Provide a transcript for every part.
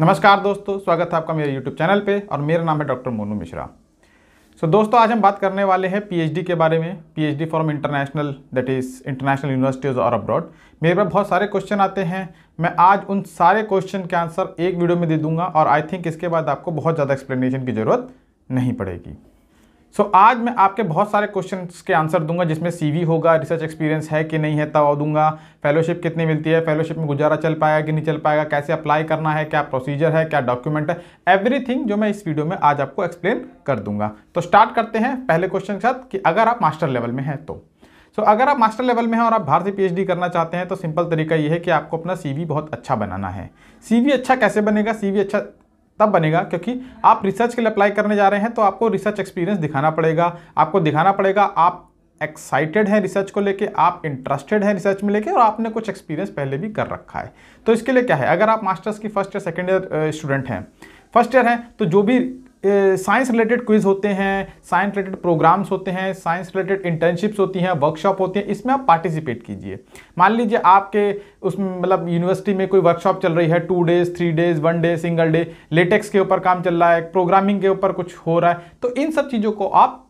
नमस्कार दोस्तों स्वागत है आपका मेरे यूट्यूब चैनल पे और मेरा नाम है doctor Monu Mishra so so, दोस्तों आज हम बात करने वाले हैं पी के बारे में D form international that is international universities और अब्रॉड मेरे पास बहुत सारे क्वेश्चन आते हैं मैं आज उन सारे क्वेश्चन के आंसर एक वीडियो में दे दूंगा और आई थिंक इसके बाद आपको बहुत ज़्यादा एक्सप्लेनेशन की ज़रूरत नहीं पड़ेगी सो so, आज मैं आपके बहुत सारे क्वेश्चन के आंसर दूंगा जिसमें सीवी होगा रिसर्च एक्सपीरियंस है कि नहीं है तब दूंगा फेलोशिप कितनी मिलती है फेलोशिप में गुजारा चल पाएगा कि नहीं चल पाएगा कैसे अप्लाई करना है क्या प्रोसीजर है क्या डॉक्यूमेंट है एवरीथिंग जो मैं इस वीडियो में आज आपको एक्सप्लेन कर दूंगा तो स्टार्ट करते हैं पहले क्वेश्चन के साथ कि अगर आप मास्टर लेवल में हैं तो सो अगर आप मास्टर लेवल में हैं और आप बाहर से पीएचडी करना चाहते हैं तो सिंपल तरीका ये है कि आपको अपना सीवी बहुत अच्छा बनाना है सीवी अच्छा कैसे बनेगा सीवी अच्छा तब बनेगा क्योंकि आप रिसर्च के लिए अप्लाई करने जा रहे हैं तो आपको रिसर्च एक्सपीरियंस दिखाना पड़ेगा आपको दिखाना पड़ेगा आप एक्साइटेड हैं रिसर्च को लेके आप इंटरेस्टेड हैं रिसर्च में लेके और आपने कुछ एक्सपीरियंस पहले भी कर रखा है तो इसके लिए क्या है अगर आप मास्टर्स की फर्स्ट या सेकेंड ईयर स्टूडेंट हैं फर्स्ट ईयर हैं तो जो भी साइंस रिलेटेड क्विज होते हैं साइंस रिलेटेड प्रोग्राम्स होते हैं साइंस रिलेटेड इंटर्नशिप्स होती हैं वर्कशॉप होती हैं इसमें आप पार्टिसिपेट कीजिए मान लीजिए आपके उस मतलब यूनिवर्सिटी में कोई वर्कशॉप चल रही है two days three days one day single day LaTeX के ऊपर काम चल रहा है प्रोग्रामिंग के ऊपर कुछ हो रहा है तो इन सब चीज़ों को आप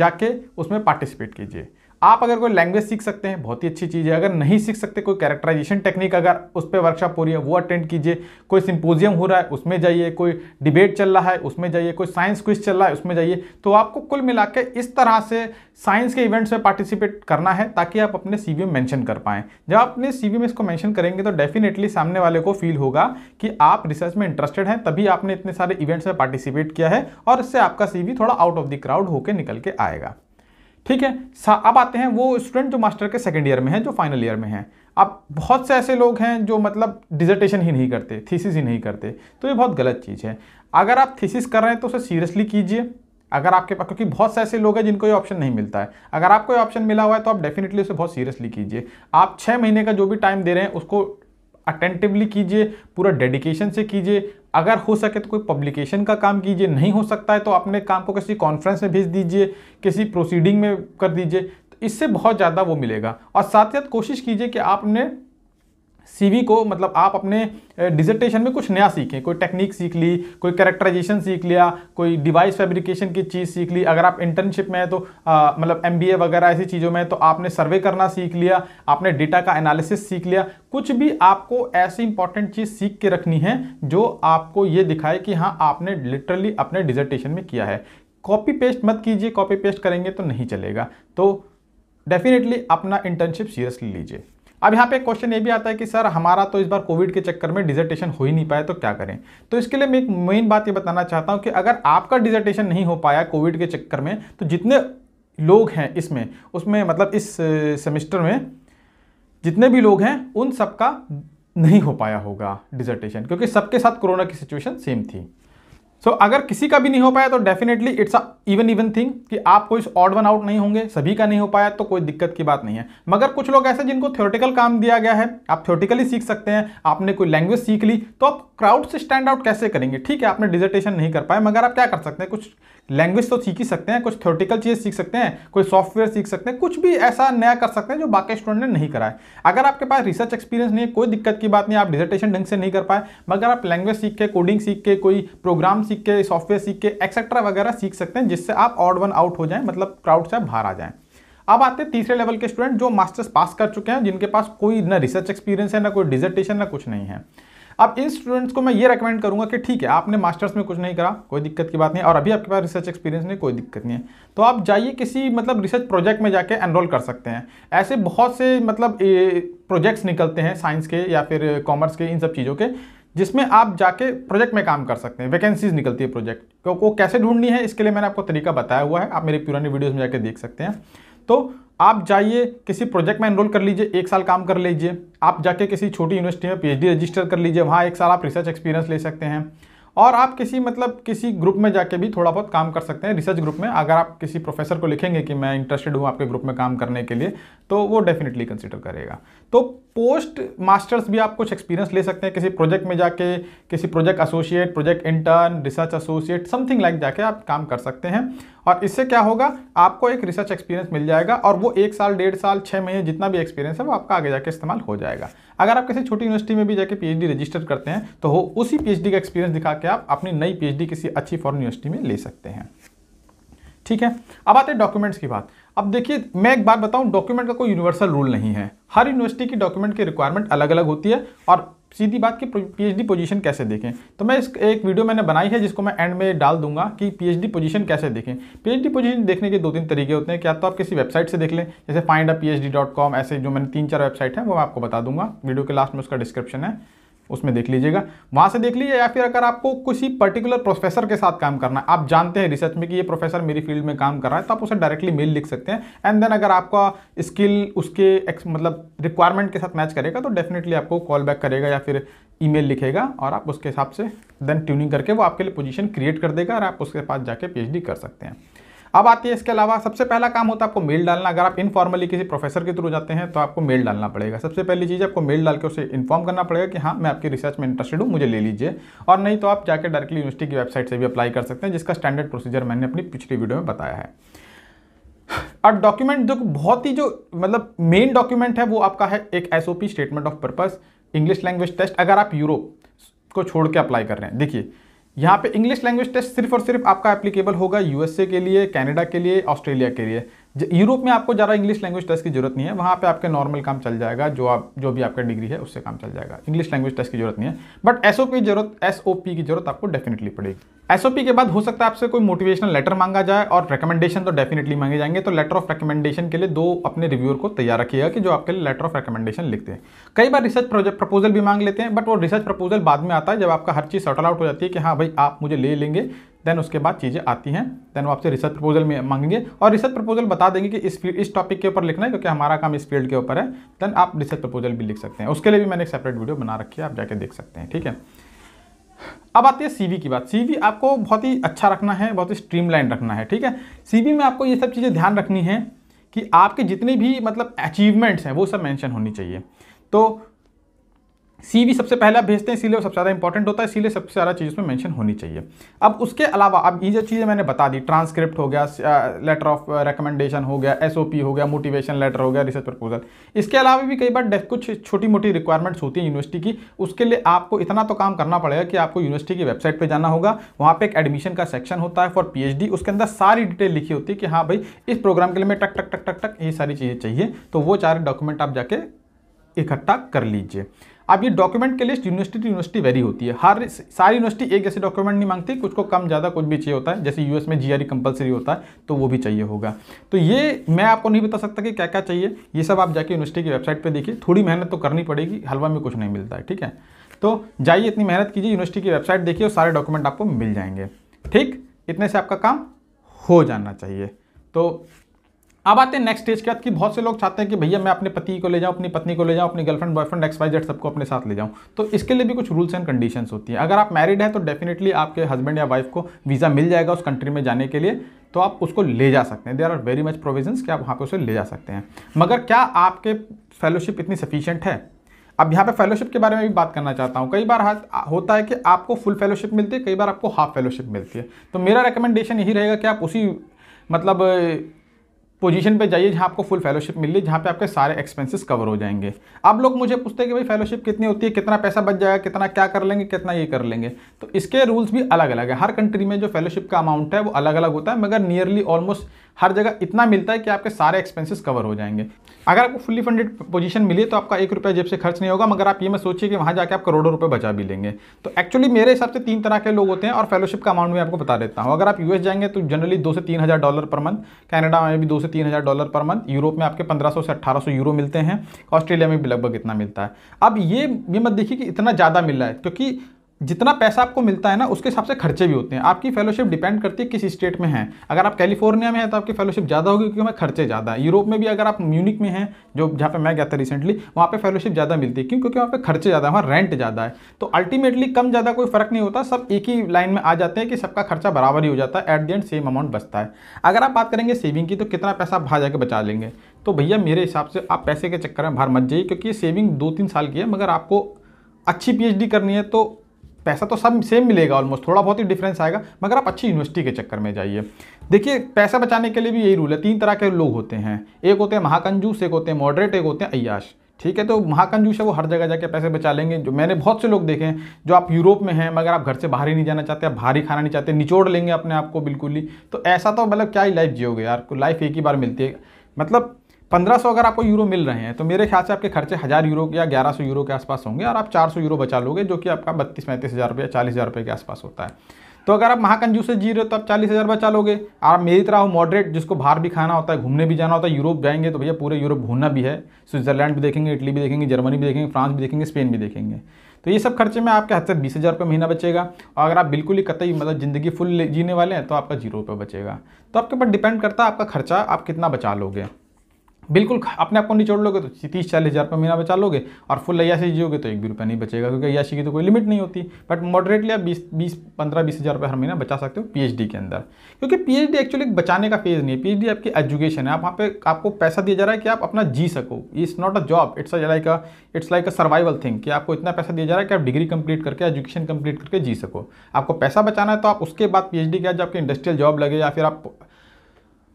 जाके उसमें पार्टिसिपेट कीजिए आप अगर कोई लैंग्वेज सीख सकते हैं बहुत ही अच्छी चीज़ है अगर नहीं सीख सकते कोई कैरेक्टराइजेशन टेक्निक अगर उस पर वर्कशॉप हो रही है वो अटेंड कीजिए कोई सिंपोजियम हो रहा है उसमें जाइए कोई डिबेट चल रहा है उसमें जाइए कोई साइंस क्विज चल रहा है उसमें जाइए तो आपको कुल मिला के इस तरह से साइंस के इवेंट्स में पार्टिसिपेट करना है ताकि आप अपने सी में कर पाएँ जब आप अपने सी में इसको मैंशन करेंगे तो डेफिनेटली सामने वाले को फील होगा कि आप रिसर्च में इंटरेस्टेड हैं तभी आपने इतने सारे इवेंट्स में पार्टिसिपेट किया है और इससे आपका सी थोड़ा आउट ऑफ द क्राउड होकर निकल के आएगा ठीक है अब आते हैं वो स्टूडेंट जो मास्टर के सेकेंड ईयर में हैं जो फाइनल ईयर में हैं अब बहुत से ऐसे लोग हैं जो मतलब डिजर्टेशन ही नहीं करते थीसिस ही नहीं करते तो ये बहुत गलत चीज़ है अगर आप थीसिस कर रहे हैं तो उसे सीरियसली कीजिए अगर आपके पास क्योंकि बहुत से ऐसे लोग हैं जिनको ये ऑप्शन नहीं मिलता है अगर आपको ये ऑप्शन मिला हुआ है तो आप डेफिनेटली उसे बहुत सीरियसली कीजिए आप छः महीने का जो भी टाइम दे रहे हैं उसको अटेंटिवली कीजिए पूरा डेडिकेशन से कीजिए अगर हो सके तो कोई पब्लिकेशन का काम कीजिए नहीं हो सकता है तो अपने काम को किसी कॉन्फ्रेंस में भेज दीजिए किसी प्रोसीडिंग में कर दीजिए तो इससे बहुत ज़्यादा वो मिलेगा और साथ ही साथ कोशिश कीजिए कि आपने सीवी को मतलब आप अपने डिजर्टेशन में कुछ नया सीखें कोई टेक्निक सीख ली कोई कैरेक्टराइजेशन सीख लिया कोई डिवाइस फैब्रिकेशन की चीज़ सीख ली अगर आप इंटर्नशिप में हैं तो मतलब एम वगैरह ऐसी चीज़ों में तो आपने सर्वे करना सीख लिया आपने डेटा का एनालिसिस सीख लिया कुछ भी आपको ऐसी इंपॉर्टेंट चीज़ सीख के रखनी है जो आपको ये दिखाए कि हाँ आपने लिटरली अपने डिजर्टेशन में किया है कॉपी पेस्ट मत कीजिए कॉपी पेस्ट करेंगे तो नहीं चलेगा तो डेफिनेटली अपना इंटर्नशिप सीरियसली लीजिए अब यहाँ पे क्वेश्चन ये भी आता है कि सर हमारा तो इस बार कोविड के चक्कर में डिजर्टेशन हो ही नहीं पाया तो क्या करें तो इसके लिए मैं एक मेन बात ये बताना चाहता हूँ कि अगर आपका डिजर्टेशन नहीं हो पाया कोविड के चक्कर में तो जितने लोग हैं इसमें उसमें मतलब इस सेमिस्टर में जितने भी लोग हैं उन सबका नहीं हो पाया होगा डिजर्टेशन क्योंकि सबके साथ कोरोना की सिचुएशन सेम थी सो so, अगर किसी का भी नहीं हो पाया तो definitely it's a even even thing कि आप कोई ऑड वन आउट नहीं होंगे सभी का नहीं हो पाया तो कोई दिक्कत की बात नहीं है मगर कुछ लोग ऐसे जिनको थ्योरेटिकल काम दिया गया है आप थ्योरेटिकली सीख सकते हैं आपने कोई लैंग्वेज सीख ली तो आप क्राउड से स्टैंड आउट कैसे करेंगे ठीक है आपने डिजर्टेशन नहीं कर पाए मगर आप क्या कर सकते हैं कुछ लैंग्वेज तो सीख ही सकते हैं कुछ थ्योरेटिकल चीज़ सीख सकते हैं कोई सॉफ्टवेयर सीख सकते हैं कुछ भी ऐसा नया कर सकते हैं जो बाकी स्टूडेंट ने नहीं करा है अगर आपके पास रिसर्च एक्सपीरियंस नहीं है कोई दिक्कत की बात नहीं आप डिजर्टेशन ढंग से नहीं कर पाए मगर आप लैंग्वेज सीख के कोडिंग सीख के कोई प्रोग्राम सीख के सॉफ्टवेयर सीख के एक्सेट्रा वगैरह सीख सकते हैं जिससे आप ऑड वन आउट हो जाएं मतलब क्राउड से बाहर आ जाएं अब आते हैं तीसरे लेवल के स्टूडेंट जो मास्टर्स पास कर चुके हैं जिनके पास कोई ना रिसर्च एक्सपीरियंस है ना कोई डिजर्टेशन ना कुछ नहीं है अब इन स्टूडेंट्स को मैं ये रेकमेंड करूंगा कि ठीक है आपने मास्टर्स में कुछ नहीं करा कोई दिक्कत की बात नहीं और अभी आपके पास रिसर्च एक्सपीरियंस नहीं कोई दिक्कत नहीं है तो आप जाइए किसी मतलब रिसर्च प्रोजेक्ट में जाके एनरोल कर सकते हैं ऐसे बहुत से मतलब प्रोजेक्ट्स निकलते हैं साइंस के या फिर कॉमर्स के इन सब चीज़ों के जिसमें आप जाके प्रोजेक्ट में काम कर सकते हैं वैकेंसीज निकलती है प्रोजेक्ट तो क्योंकि वो कैसे ढूंढनी है इसके लिए मैंने आपको तरीका बताया हुआ है आप मेरी पुरानी वीडियोज़ में जाके देख सकते हैं तो आप जाइए किसी प्रोजेक्ट में एनरोल कर लीजिए एक साल काम कर लीजिए आप जाके किसी छोटी यूनिवर्सिटी में पीएचडी रजिस्टर कर लीजिए वहाँ एक साल आप रिसर्च एक्सपीरियंस ले सकते हैं और आप किसी मतलब किसी ग्रुप में जाके भी थोड़ा बहुत काम कर सकते हैं रिसर्च ग्रुप में अगर आप किसी प्रोफेसर को लिखेंगे कि मैं इंटरेस्टेड हूँ आपके ग्रुप में काम करने के लिए तो वो डेफिनेटली कंसिडर करेगा तो पोस्ट मास्टर्स भी आप कुछ एक्सपीरियंस ले सकते हैं किसी प्रोजेक्ट में जाके किसी project associate project intern research associate something like जाके आप काम कर सकते हैं और इससे क्या होगा आपको एक रिसर्च एक्सपीरियंस मिल जाएगा और वो एक साल डेढ़ साल छः महीने जितना भी एक्सपीरियंस है वो आपका आगे जाके इस्तेमाल हो जाएगा अगर आप किसी छोटी यूनिवर्सिटी में भी जाकर पीएचडी रजिस्टर करते हैं तो उसी पीएचडी का एक्सपीरियंस दिखा के आप अपनी नई पीएचडी किसी अच्छी फॉरन यूनिवर्सिटी में ले सकते हैं ठीक है अब आते हैं डॉक्यूमेंट्स की बात अब देखिए मैं एक बात बताऊं डॉक्यूमेंट का कोई यूनिवर्सल रूल नहीं है हर यूनिवर्सिटी की डॉक्यूमेंट की रिक्वायरमेंट अलग अलग होती है और सीधी बात की पीएचडी पोजीशन कैसे देखें तो मैं इस एक वीडियो मैंने बनाई है जिसको मैं एंड में डाल दूंगा कि पीएचडी पोजीशन कैसे देखें पीएचडी पोजीशन देखने के दो तीन तरीके होते हैं क्या तो आप किसी वेबसाइट से देख लें जैसे फाइंड ऐसे जो मैंने तीन चार वेबसाइट है वो मैं आपको बता दूंगा वीडियो के लास्ट में उसका डिस्क्रिप्शन है उसमें देख लीजिएगा वहाँ से देख लीजिए या फिर अगर आपको किसी पर्टिकुलर प्रोफेसर के साथ काम करना है आप जानते हैं रिसर्च में कि ये प्रोफेसर मेरी फील्ड में काम कर रहा है तो आप उसे डायरेक्टली मेल लिख सकते हैं एंड देन अगर आपका स्किल उसके मतलब रिक्वायरमेंट के साथ मैच करेगा तो डेफिनेटली आपको कॉल बैक करेगा या फिर ई लिखेगा और आप उसके हिसाब से देन ट्यूनिंग करके वो आपके लिए पोजिशन क्रिएट कर देगा और आप उसके पास जाके पी कर सकते हैं अब आती है इसके अलावा सबसे पहला काम होता है आपको मेल डालना अगर आप इनफॉर्मली किसी प्रोफेसर के थ्रू जाते हैं तो आपको मेल डालना पड़ेगा सबसे पहली चीज़ आपको मेल डाल के उसे इन्फॉर्म करना पड़ेगा कि हाँ मैं आपकी रिसर्च में इंटरेस्टेड हूँ मुझे ले लीजिए और नहीं तो आप जाकर डायरेक्टली यूनिवर्सिटी की वेबसाइट से भी अप्लाई कर सकते हैं जिसका स्टैंडर्ड प्रोसीजर मैंने अपनी पिछली वीडियो में बताया है और डॉक्यूमेंट जो बहुत ही जो मतलब मेन डॉक्यूमेंट है वो आपका है एक S statement of purpose English language test अगर आप यूरोप को छोड़ के अप्लाई कर रहे हैं देखिए यहाँ पे इंग्लिश लैंग्वेज टेस्ट सिर्फ और सिर्फ आपका एप्लीकेबल होगा यूएसए के लिए कनाडा के लिए ऑस्ट्रेलिया के लिए यूरोप में आपको ज़्यादा इंग्लिश लैंग्वेज टेस्ट की जरूरत नहीं है वहाँ पे आपके नॉर्मल काम चल जाएगा जो आप जो भी आपका डिग्री है उससे काम चल जाएगा इंग्लिश लैंग्वेज टेस्ट की जरूरत नहीं है बट एस की जरूरत एस की जरूरत आपको डेफिनेटली पड़ेगी एसओपी के बाद हो सकता है आपसे कोई मोटिवेशनल लेटर मांगा जाए और रिकमेंडेशन तो डेफिनेटली मांगे जाएंगे तो लेटर ऑफ रिकमेंडेशन के लिए दो अपने रिव्यूअर को तैयार रखिएगा कि जो आपके लिए लेटर ऑफ रिकमेंडेशन लिखते हैं कई बार रिसर्च प्रपोजल भी मांग लेते हैं बट वो रिसर्च प्रपोजल बाद में आता है जब आपका हर चीज़ सटल आउट हो जाती है कि हाँ भाई आप मुझे ले लेंगे देन उसके बाद चीज़ें आती हैं देन वो आपसे रिसर्च प्रपोजल में मांगेंगे और रिसर्च प्रपोजल बता देंगे कि इस इस टॉपिक के ऊपर लिखना है क्योंकि हमारा काम इस फील्ड के ऊपर है देन आप रिसर्च प्रपोजल भी लिख सकते हैं उसके लिए भी मैंने एक सेपरेट वीडियो बना रखी है आप जाके देख सकते हैं ठीक है अब आती है सीवी की बात सीवी आपको बहुत ही अच्छा रखना है बहुत ही स्ट्रीमलाइन रखना है ठीक है सीवी में आपको ये सब चीज़ें ध्यान रखनी है कि आपके जितने भी मतलब अचीवमेंट्स हैं वो सब मेंशन होनी चाहिए तो सीवी सबसे पहले भेजते हैं इसीलिए सबसे ज़्यादा इंपॉर्टेंट होता है इसीलिए सबसे ज़्यादा चीज़ उसमें मेंशन होनी चाहिए अब उसके अलावा अब ये जो चीज़ें मैंने बता दी ट्रांसक्रिप्ट हो गया लेटर ऑफ रिकमेंडेशन हो गया एसओपी हो गया मोटिवेशन लेटर हो गया रिसर्च प्रपोजल इसके अलावा भी कई बार कुछ छोटी मोटी रिक्वायरमेंट्स होती हैं यूनिवर्सिटी की उसके लिए आपको इतना तो काम करना पड़ेगा कि आपको यूनिवर्सिटी की वेबसाइट पर जाना होगा वहाँ पर एक एडमिशन का सेक्शन होता है फॉर पी उसके अंदर सारी डिटेल लिखी होती है कि हाँ भाई इस प्रोग्राम के लिए मैं टक टक टक टक टक ये सारी चीज़ें चाहिए तो वो सारे डॉक्यूमेंट आप जाके इकट्ठा कर लीजिए अब ये डॉक्यूमेंट के list university to university very होती है हर सारी यूनिवर्सिटी एक जैसे डॉक्यूमेंट नहीं मांगती कुछ को कम ज़्यादा कुछ भी चाहिए होता है जैसे यूएस में जीआरई कंपलसरी e होता है तो वो भी चाहिए होगा तो ये मैं आपको नहीं बता सकता कि क्या क्या चाहिए ये सब आप जाके यूनिवर्सिटी की वेबसाइट पर देखिए थोड़ी मेहनत तो करनी पड़ेगी हलवा में कुछ नहीं मिलता है ठीक है तो जाइए इतनी मेहनत कीजिए यूनिवर्सिटी की वेबसाइट देखिए और सारे डॉक्यूमेंट आपको मिल जाएंगे ठीक इतने से आपका काम हो जाना चाहिए तो अब आते हैं नेक्स्ट स्टेज के बाद कि बहुत से लोग चाहते हैं कि भैया मैं अपने पति को ले जाऊँ अपनी पत्नी को ले जाऊँ अपनी girlfriend boyfriend X Y Z सबको अपने साथ ले जाऊँ तो इसके लिए भी कुछ रूल्स एंड कंडीशन होती है अगर आप मैरिड है तो डेफिनेटली आपके हस्बैंड या वाइफ को वीज़ा मिल जाएगा उस कंट्री में जाने के लिए तो आप उसको ले जा सकते हैं there are very much provision कि आप वहाँ पर उसे ले जा सकते हैं मगर क्या आपके फेलोशिप इतनी सफिशियंट है अब यहाँ पे फेलोशिप के बारे में भी बात करना चाहता हूँ कई बार हाँ होता है कि आपको फुल फेलोशिप मिलती है कई बार आपको हाफ फेलोशिप मिलती है तो मेरा रिकमेंडेशन यही रहेगा कि आप उसी मतलब पोजीशन पे जाइए जहाँ आपको फुल फेलोशिप मिल रही जहाँ पे आपके सारे एक्सपेंसेस कवर हो जाएंगे आप लोग मुझे पूछते हैं कि भाई फेलोशिप कितनी होती है कितना पैसा बच जाएगा कितना क्या कर लेंगे कितना ये कर लेंगे तो इसके रूल्स भी अलग अलग है हर कंट्री में जो फेलोशिप का अमाउंट है वो अलग अलग होता है मगर नियरली ऑलमोस्ट हर जगह इतना मिलता है कि आपके सारे एक्सपेंसेस कवर हो जाएंगे अगर आपको फुली फंडेड पोजीशन मिली तो आपका एक रुपया जेब से खर्च नहीं होगा मगर आप ये मैं सोचिए कि वहाँ जाके आप करोड़ों रुपये बचा भी लेंगे तो एक्चुअली मेरे हिसाब से तीन तरह के लोग होते हैं और फेलोशिप का अमाउंट मैं आपको बता देता हूँ अगर आप यूएस जाएंगे तो जनरली दो से तीन हज़ार डॉलर पर मंथ कैनेडा में भी दो से तीन हज़ार डॉलर पर मंथ यूरोप में आपके पंद्रह से अट्ठारह यूरो मिलते हैं ऑस्ट्रेलिया में भी लगभग इतना मिलता है अब ये भी मत देखिए कि इतना ज़्यादा मिल रहा है क्योंकि जितना पैसा आपको मिलता है ना उसके हिसाब से खर्चे भी होते हैं आपकी फेलोशिप डिपेंड करती है किस स्टेट में है अगर आप कैलिफोर्निया में हैं तो आपकी फेलोशिप ज़्यादा होगी क्योंकि वहाँ खर्चे ज़्यादा है यूरोप में भी अगर आप म्यूनिक में हैं जो जहाँ पे मैं गया था रिसेंटली वहाँ पे फेलोशिप ज़्यादा मिलती है क्यों क्योंकि वहाँ पे खर्चे ज़्यादा है वहाँ रेंट ज़्यादा है तो अल्टीमेटली कम ज़्यादा कोई फर्क नहीं होता सब एक ही लाइन में आ जाते हैं कि सबका खर्चा बराबर ही हो जाता है at the end same amount बचता है अगर आप बात करेंगे सेविंग की तो कितना पैसा आप बाहर जाकर बचा लेंगे तो भैया मेरे हिसाब से आप पैसे के चक्कर में बाहर मत जाइए क्योंकि ये सेविंग दो तीन साल की है मगर आपको अच्छी पीएचडी करनी है तो पैसा तो सब सेम मिलेगा ऑलमोस्ट थोड़ा बहुत ही डिफरेंस आएगा मगर आप अच्छी यूनिवर्सिटी के चक्कर में जाइए देखिए पैसा बचाने के लिए भी यही रूल है तीन तरह के लोग होते हैं एक होते हैं महाकंजूस एक होते हैं मॉडरेट एक होते हैं अयाश ठीक है तो महाकंजूस है वो हर जगह जाके पैसे बचा लेंगे जो मैंने बहुत से लोग देखे हैं जो आप यूरोप में हैं मगर आप घर से बाहर ही नहीं जाना चाहते आप बाहर ही खाना नहीं चाहते निचोड़ लेंगे अपने आप को बिल्कुल ही तो ऐसा तो मतलब क्या ही लाइफ जियोगे यार लाइफ तो एक ही बार मिलती है मतलब पंद्रह सौ अगर आपको यूरो मिल रहे हैं तो मेरे ख्याल से आपके खर्चे हज़ार यूरो या ग्यारह सौ यूरो के आसपास होंगे और आप चार सौ यूरो बचा लोगे जो कि आपका बत्तीस पैंतीस हज़ार रुपये चालीस हज़ार रुपये के आसपास होता है तो अगर आप महाकंजू से जी रहे हो तो आप चालीस हज़ार बचा लोगे आप मेरी तरह हो मॉडरेट जिसको बाहर भी खाना होता है घूमने भी जाना होता है यूरोप जाएंगे तो भैया पूरे यूरोप घूमना भी है स्विट्जरलैंड भी देखेंगे इटली भी देखेंगे जर्मनी भी देखेंगे फ्रांस भी देखेंगे स्पेन भी देखेंगे तो ये सब खर्चे में आपके हद से बीस हज़ार रुपये महीना बचेगा और अगर आप बिल्कुल ही कतई मतलब ज़िंदगी फुल जीने वाले हैं तो आपका जीरो रुपये बचेगा तो आपके ऊपर डिपेंड करता है आपका खर्चा आप कितना बचा लोगे बिल्कुल अपने आप को निचोड़ लोगे तो तीस चालीस हज़ार रुपये महीना बचा लोगे और फुल अयाशी जियोगे तो एक भी रुपया नहीं बचेगा क्योंकि अयाशी की तो कोई लिमिट नहीं होती बट मॉडरेटली आप बीस बीस पंद्रह बीस हज़ार रुपये हर महीना बचा सकते हो पी के अंदर क्योंकि पी एक्चुअली बचाने का फेज नहीं है पी आपकी एजुकेशन है आप वहाँ पर आपको पैसा दिया जा रहा है कि आप अपना जी सको it's not a job it's a like a it's like a survival thing कि आपको इतना पैसा दिया जा रहा है कि आप डिग्री कंप्लीट करके एजुकेशन कंप्लीट करके जी सको आपको पैसा बचाना है तो आप उसके बाद डी के आज आपकी इंडस्ट्रियल जॉब लगे या फिर आप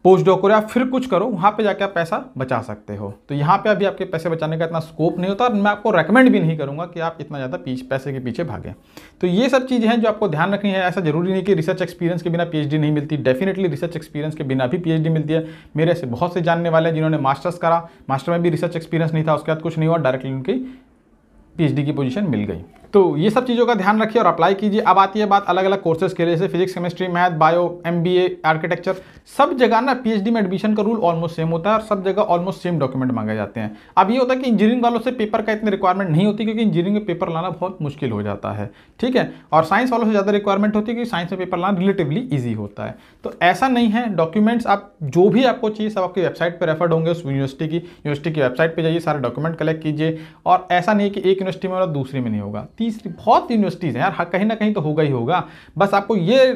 पोस्ट डॉक करो या फिर कुछ करो वहाँ पे जाके आप पैसा बचा सकते हो तो यहाँ पे अभी आपके पैसे बचाने का इतना स्कोप नहीं होता और मैं आपको रेकमेंड भी नहीं करूँगा कि आप इतना ज़्यादा पैसे के पीछे भागें तो ये सब चीज़ें हैं जो आपको ध्यान रखनी है ऐसा जरूरी नहीं कि रिसर्च एक्सपीरियंस के बिना पी नहीं मिलती डेफिनेटली रिसर्च एक्सपीरियंस के बिना भी पी मिलती है मेरे ऐसे बहुत से जानने वाले हैं जिन्होंने मास्टर्स करा मास्टर में भी रिसर्च एक्सपीरियंस नहीं था उसके बाद कुछ नहीं हुआ डायरेक्टली उनकी पी की पोजीशन मिल गई तो ये सब चीज़ों का ध्यान रखिए और अप्लाई कीजिए अब आती है बात अलग अलग कोर्सेज के लिए जैसे physics chemistry math bio M architecture सब जगह ना पीएचडी में एडमिशन का रूल ऑलमोस्ट सेम होता है और सब जगह ऑलमोस्ट सेम डॉक्यूमेंट मांगे जाते हैं अब ये होता है कि इंजीनियरिंग वालों से पेपर का इतनी रिक्वायरमेंट नहीं होती क्योंकि इंजीनियरिंग में पेपर लाना बहुत मुश्किल हो जाता है ठीक है और साइंस वालों से ज़्यादा रिक्वायरमेंट होती है क्योंकि साइंस में पेपर लाना रिलेटिवली ईजी होता है तो ऐसा नहीं है डॉक्यूमेंट्स आप जो भी आपको चाहिए सब आपकी वेबसाइट पर रेफर्ड होंगे उस यूनिवर्सिटी की यूनिवर्सिटी की वेबसाइट पर जाइए सारे डॉक्यूमेंट कलेक्ट कीजिए और ऐसा नहीं कि एक यूनिवर्सिटी में और दूसरी में नहीं होगा तीसरी बहुत यूनिवर्सिटीज़ हैं यार हाँ, कहीं ना कहीं तो होगा ही होगा बस आपको ये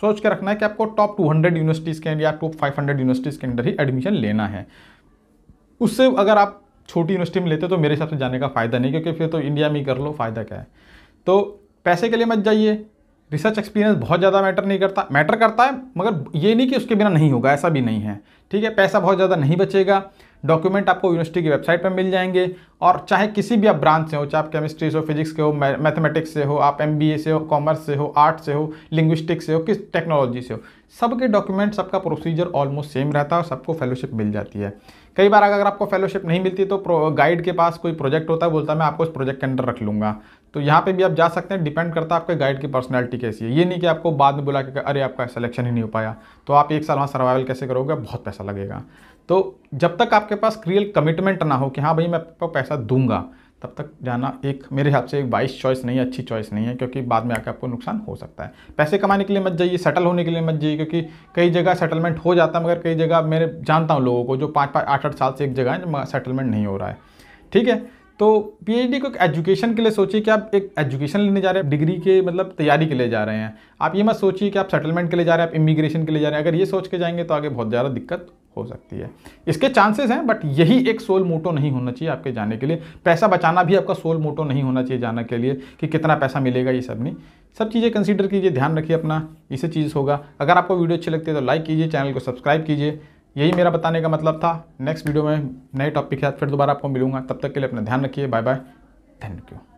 सोच के रखना है कि आपको टॉप 200 यूनिवर्सिटीज़ के अंदर या टॉप 500 यूनिवर्सिटीज़ के अंदर ही एडमिशन लेना है उससे अगर आप छोटी यूनिवर्सिटी में लेते तो मेरे हिसाब से जाने का फ़ायदा नहीं क्योंकि फिर तो इंडिया में ही कर लो फ़ायदा क्या है तो पैसे के लिए मत जाइए रिसर्च एक्सपीरियंस बहुत ज़्यादा मैटर नहीं करता मैटर करता है मगर ये नहीं कि उसके बिना नहीं होगा ऐसा भी नहीं है ठीक है पैसा बहुत ज़्यादा नहीं बचेगा डॉक्यूमेंट आपको यूनिवर्सिटी की वेबसाइट पर मिल जाएंगे और चाहे किसी भी आप ब्रांच से हो चाहे आप केमिस्ट्री से हो फिजिक्स के हो मैथमेटिक्स से हो आप एम से हो कॉमर्स से हो आर्ट से हो लिंग्विस्टिक्स से हो किस टेक्नोलॉजी से हो सबके डॉक्यूमेंट सबका प्रोसीजर ऑलमोस्ट सेम रहता है और सबको फेलोशिप मिल जाती है कई बार अगर आपको फेलोशिप नहीं मिलती तो गाइड के पास कोई प्रोजेक्ट होता है बोलता है मैं आपको इस प्रोजेक्ट के अंडर रख लूँगा तो यहाँ पे भी आप जा सकते हैं डिपेंड करता है आपके गाइड की पर्सनालिटी कैसी है ये नहीं कि आपको बाद में बुला के अरे आपका सिलेक्शन ही नहीं हो पाया तो आप एक साल वहाँ सर्वाइवल कैसे करोगे बहुत पैसा लगेगा तो जब तक आपके पास रियल कमिटमेंट ना हो कि हाँ भाई मैं आपको पैसा दूंगा तब तक जाना एक मेरे हिसाब से एक वाइस चॉइस नहीं है अच्छी चॉइस नहीं है क्योंकि बाद में आके आपको नुकसान हो सकता है पैसे कमाने के लिए मत जाइए सेटल होने के लिए मत जाइए क्योंकि कई जगह सेटलमेंट हो जाता है मगर कई जगह मेरे जानता हूँ लोगों को जो पाँच पाँच आठ आठ साल से एक जगह है सेटलमेंट नहीं हो रहा है ठीक है तो पी को एजुकेशन के लिए सोचिए कि आप एक एजुकेशन लेने जा रहे हैं डिग्री के मतलब तैयारी के लिए जा रहे हैं आप ये मत सोचिए कि आप सेटलमेंट के लिए जा रहे हैं आप इमिग्रेशन के लिए जा रहे हैं अगर ये सोच के जाएंगे तो आगे बहुत ज़्यादा दिक्कत हो सकती है इसके चांसेस हैं बट यही एक सोल मोटो नहीं होना चाहिए आपके जाने के लिए पैसा बचाना भी आपका सोल मोटो नहीं होना चाहिए जाने के लिए कि कितना पैसा मिलेगा ये सब नहीं सब चीज़ें कंसीडर कीजिए ध्यान रखिए अपना इसे चीज़ होगा अगर आपको वीडियो अच्छी लगती है तो लाइक कीजिए चैनल को सब्सक्राइब कीजिए यही मेरा बताने का मतलब था नेक्स्ट वीडियो में नए टॉपिक के साथ फिर दोबारा आपको मिलूंगा तब तक के लिए अपना ध्यान रखिए बाय बाय थैंक यू